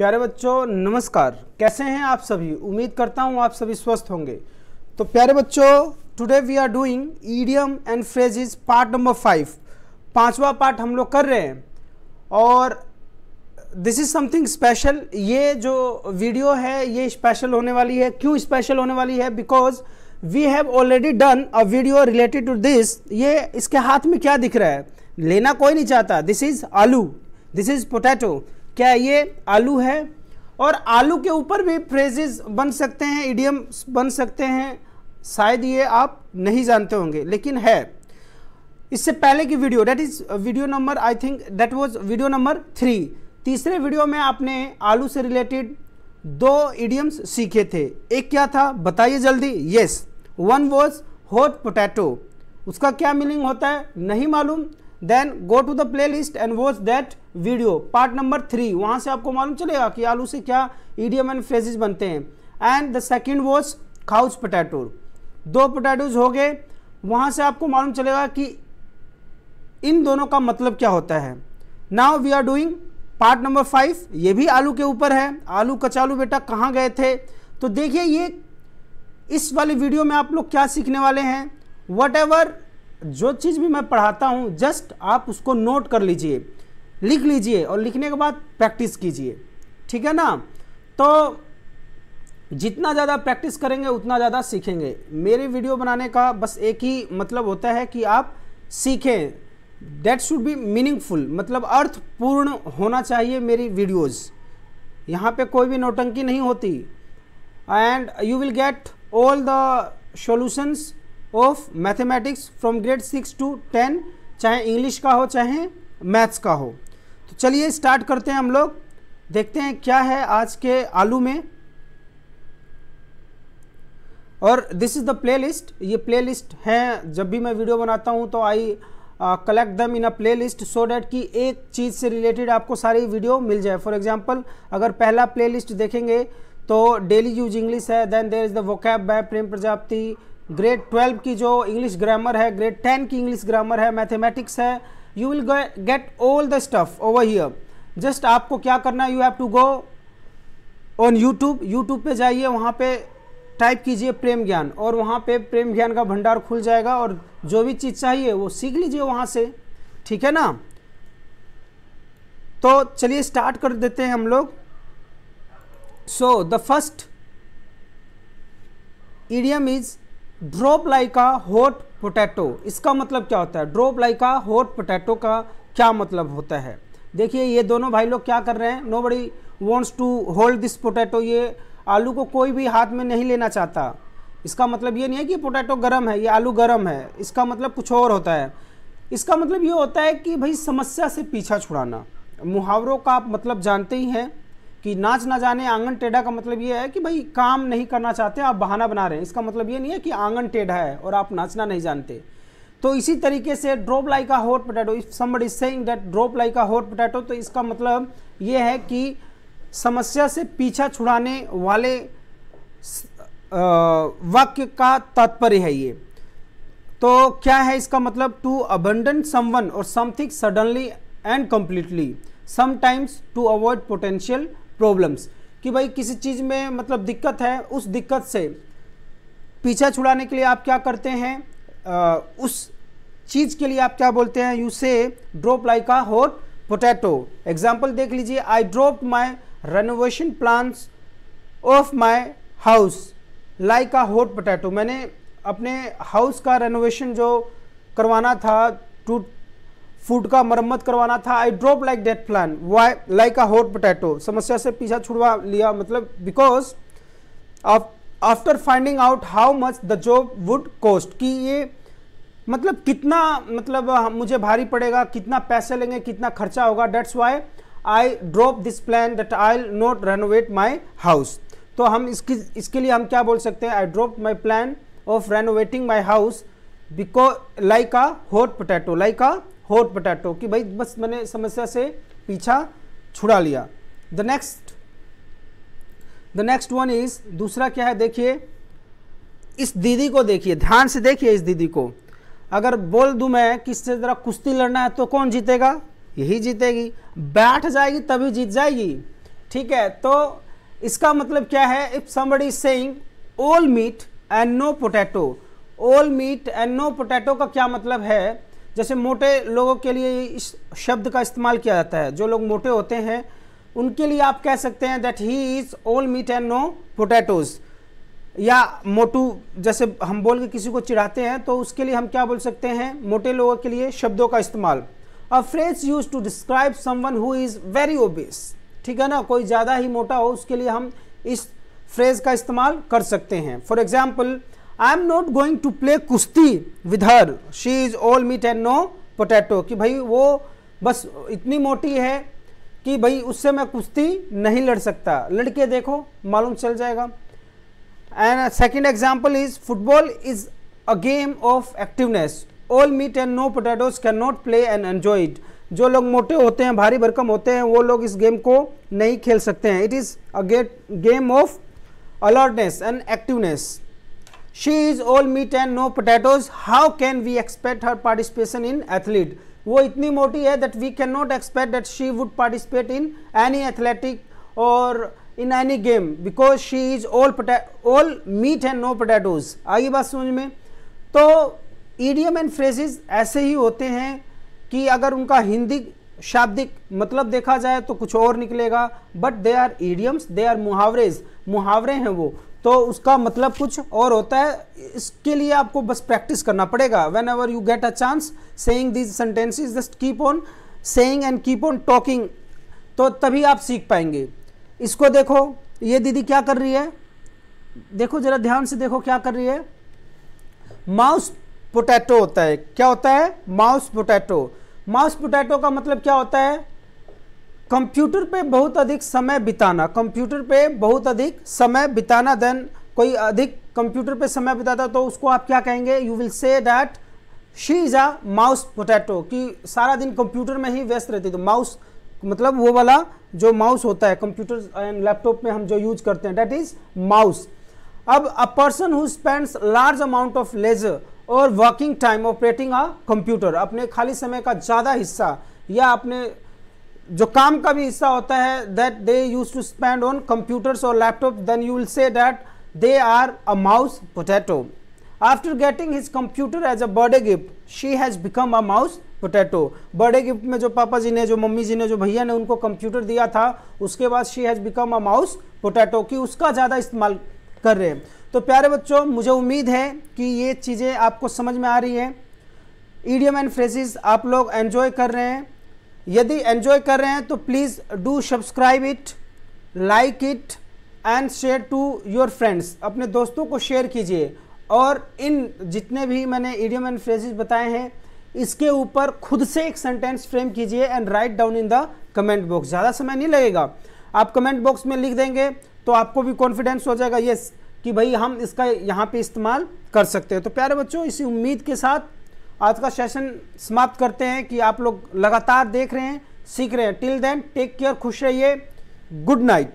प्यारे बच्चों नमस्कार कैसे हैं आप सभी उम्मीद करता हूं आप सभी स्वस्थ होंगे तो प्यारे बच्चों today we are doing idiom and phrases part number five पांचवा पार्ट हम लोग कर रहे हैं और दिस इज़ समथिंग स्पेशल ये जो वीडियो है ये स्पेशल होने वाली है क्यों स्पेशल होने वाली है because we have already done a video related to this ये इसके हाथ में क्या दिख रहा है लेना कोई नहीं चाहता दिस इज़ आलू दिस इज़ पोटैटो क्या ये आलू है और आलू के ऊपर भी फ्रेजेज बन सकते हैं इडियम्स बन सकते हैं शायद ये आप नहीं जानते होंगे लेकिन है इससे पहले की video that is video number I think that was video number three तीसरे वीडियो में आपने आलू से रिलेटेड दो इडियम्स सीखे थे एक क्या था बताइए जल्दी yes one was hot potato उसका क्या मीनिंग होता है नहीं मालूम then go to the playlist and watch that video part number three वहाँ से आपको मालूम चलेगा कि आलू से क्या ईडीएम एंड फ्रेजेज बनते हैं and the second watch couch potato दो पोटैटोज हो गए वहाँ से आपको मालूम चलेगा कि इन दोनों का मतलब क्या होता है now we are doing part number five ये भी आलू के ऊपर है आलू कचालू बेटा कहाँ गए थे तो देखिए ये इस वाली वीडियो में आप लोग क्या सीखने वाले हैं वट एवर जो चीज़ भी मैं पढ़ाता हूँ जस्ट आप उसको नोट कर लीजिए लिख लीजिए और लिखने के बाद प्रैक्टिस कीजिए ठीक है ना तो जितना ज़्यादा प्रैक्टिस करेंगे उतना ज़्यादा सीखेंगे मेरी वीडियो बनाने का बस एक ही मतलब होता है कि आप सीखें डेट शुड बी मीनिंगफुल मतलब अर्थपूर्ण होना चाहिए मेरी वीडियोज़ यहाँ पे कोई भी नोटंकी नहीं होती and you will get all the solutions of mathematics from grade six to ten चाहे इंग्लिश का हो चाहे मैथ्स का हो तो चलिए स्टार्ट करते हैं हम लोग देखते हैं क्या है आज के आलू में और this is the playlist ये प्ले लिस्ट है जब भी मैं वीडियो बनाता हूँ तो I collect them in a playlist so that कि एक चीज़ से रिलेटेड आपको सारी वीडियो मिल जाए फॉर एग्जाम्पल अगर पहला प्ले लिस्ट देखेंगे तो डेली यूज इंग्लिश है then there is the vocab by Prem Prajapati grade twelve की जो इंग्लिश ग्रामर है ग्रेड टेन की इंग्लिश ग्रामर है मैथमेटिक्स है you will get all the stuff over here just आपको क्या करना है you have to go on YouTube YouTube पे जाइए वहाँ पे टाइप कीजिए प्रेम ज्ञान और वहाँ पे प्रेम ज्ञान का भंडार खुल जाएगा और जो भी चीज़ चाहिए वो सीख लीजिए वहाँ से ठीक है ना तो चलिए स्टार्ट कर देते हैं हम लोग so the first idiom is drop like a hot hot potato इसका मतलब क्या होता है drop like a hot hot potato का क्या मतलब होता है देखिए ये दोनों भाई लोग क्या कर रहे हैं nobody wants to hold this potato ये आलू को कोई भी हाथ में नहीं लेना चाहता इसका मतलब ये नहीं है कि पोटैटो गर्म है ये आलू गर्म है इसका मतलब कुछ और होता है इसका मतलब ये होता है कि भाई समस्या से पीछा छुड़ाना मुहावरों का आप मतलब जानते ही हैं कि नाच ना जाने आंगन टेढ़ा का मतलब ये है कि भाई काम नहीं करना चाहते आप बहाना बना रहे हैं इसका मतलब ये नहीं है कि आंगन टेढ़ा है और आप नाचना नहीं जानते तो इसी तरीके से drop like a hot potato if somebody is saying that drop like a hot potato तो इसका मतलब ये है कि समस्या से पीछा छुड़ाने वाले वाक्य का तात्पर्य है ये तो क्या है इसका मतलब to abandon someone or something suddenly and completely sometimes to avoid potential problems कि भाई किसी चीज़ में मतलब दिक्कत है उस दिक्कत से पीछा छुड़ाने के लिए आप क्या करते हैं आ, उस चीज़ के लिए आप क्या बोलते हैं यू से drop like a hot potato example देख लीजिए I drop my renovation plans of my house like a hot potato मैंने अपने हाउस का रेनोवेशन जो करवाना था टूट फूड का मरम्मत करवाना था I drop like that plan why like a hot potato समस्या से पीछा छुड़वा लिया मतलब because after finding out how much the job would cost कि ये मतलब कितना मतलब मुझे भारी पड़ेगा कितना पैसे लेंगे कितना खर्चा होगा that's why I drop this plan that I not renovate my house तो हम इसकी इसके लिए हम क्या बोल सकते हैं I drop my plan of renovating my house because like a hot potato like a hot potato कि भाई बस मैंने समस्या से पीछा छुड़ा लिया the next the next one is दूसरा क्या है देखिए इस दीदी को देखिए ध्यान से देखिए इस दीदी को अगर बोल दूं मैं किससे ज़रा कुश्ती लड़ना है तो कौन जीतेगा यही जीतेगी बैठ जाएगी तभी जीत जाएगी ठीक है तो इसका मतलब क्या है if somebody saying all meat and no potato all meat and no potato का क्या मतलब है जैसे मोटे लोगों के लिए इस शब्द का इस्तेमाल किया जाता है जो लोग मोटे होते हैं उनके लिए आप कह सकते हैं that he is all meat and no potatoes या मोटू जैसे हम बोल के किसी को चिढ़ाते हैं तो उसके लिए हम क्या बोल सकते हैं मोटे लोगों के लिए शब्दों का इस्तेमाल a phrase use to describe someone who is very obese ठीक है ना कोई ज़्यादा ही मोटा हो उसके लिए हम इस फ्रेज का इस्तेमाल कर सकते हैं for example I am not going to play कुश्ती with her she is all meat and no potato कि भाई वो बस इतनी मोटी है कि भाई उससे मैं कुश्ती नहीं लड़ सकता लड़के देखो मालूम चल जाएगा and second example is football is a game of activeness all meat and no potatoes can not play and enjoy it जो लोग मोटे होते हैं भारी भरकम होते हैं वो लोग इस गेम को नहीं खेल सकते हैं it is a game of alertness and activeness she is all meat and no potatoes how can we expect her participation in athlete वो इतनी मोटी है that we can not expect that she would participate in any athletic or in any game because she is all all meat and no potatoes आगे बात समझ में तो idiom and phrases ऐसे ही होते हैं कि अगर उनका हिंदी शाब्दिक मतलब देखा जाए तो कुछ और निकलेगा but they are idioms they are मुहावरेज मुहावरे हैं वो तो उसका मतलब कुछ और होता है इसके लिए आपको बस प्रैक्टिस करना पड़ेगा whenever you get a chance saying these sentences just keep on saying and keep on talking तो तभी आप सीख पाएंगे इसको देखो ये दीदी क्या कर रही है देखो ज़रा ध्यान से देखो क्या कर रही है माउस पोटैटो होता है क्या होता है माउस पोटैटो माउस पोटैटो का मतलब क्या होता है कंप्यूटर पे बहुत अधिक समय बिताना कंप्यूटर पे बहुत अधिक समय बिताना देन कोई अधिक कंप्यूटर पे समय बिताता तो उसको आप क्या कहेंगे you will say that she is a mouse potato कि सारा दिन कंप्यूटर में ही व्यस्त रहती तो माउस मतलब वो वाला जो माउस होता है कंप्यूटर एंड लैपटॉप में हम जो यूज करते हैं डैट इज माउस अब a person who spends large amount of leisure और working time operating a computer अपने खाली समय का ज़्यादा हिस्सा या अपने जो काम का भी हिस्सा होता है that they use to spend on computers और laptop then you will say that they are a mouse potato after getting his computer as a birthday gift she has become a mouse potato birthday gift में जो पापा जी ने जो mummy जी ने जो भैया ने उनको कंप्यूटर दिया था उसके बाद she has become a mouse potato की उसका ज़्यादा इस्तेमाल कर रहे हैं तो प्यारे बच्चों मुझे उम्मीद है कि ये चीज़ें आपको समझ में आ रही हैं ईडियम एंड फ्रेजिज आप लोग एन्जॉय कर रहे हैं यदि एंजॉय कर रहे हैं तो please do subscribe it like it and share to your friends अपने दोस्तों को शेयर कीजिए और इन जितने भी मैंने इडियम एंड फ्रेजेस बताए हैं इसके ऊपर खुद से एक सेंटेंस फ्रेम कीजिए and write down in the comment box ज़्यादा समय नहीं लगेगा आप कमेंट बॉक्स में लिख देंगे तो आपको भी कॉन्फिडेंस हो जाएगा येस कि भाई हम इसका यहाँ पे इस्तेमाल कर सकते हैं तो प्यारे बच्चों इसी उम्मीद के साथ आज का सेशन समाप्त करते हैं कि आप लोग लगातार देख रहे हैं सीख रहे हैं टिल देन टेक केयर खुश रहिए गुड नाइट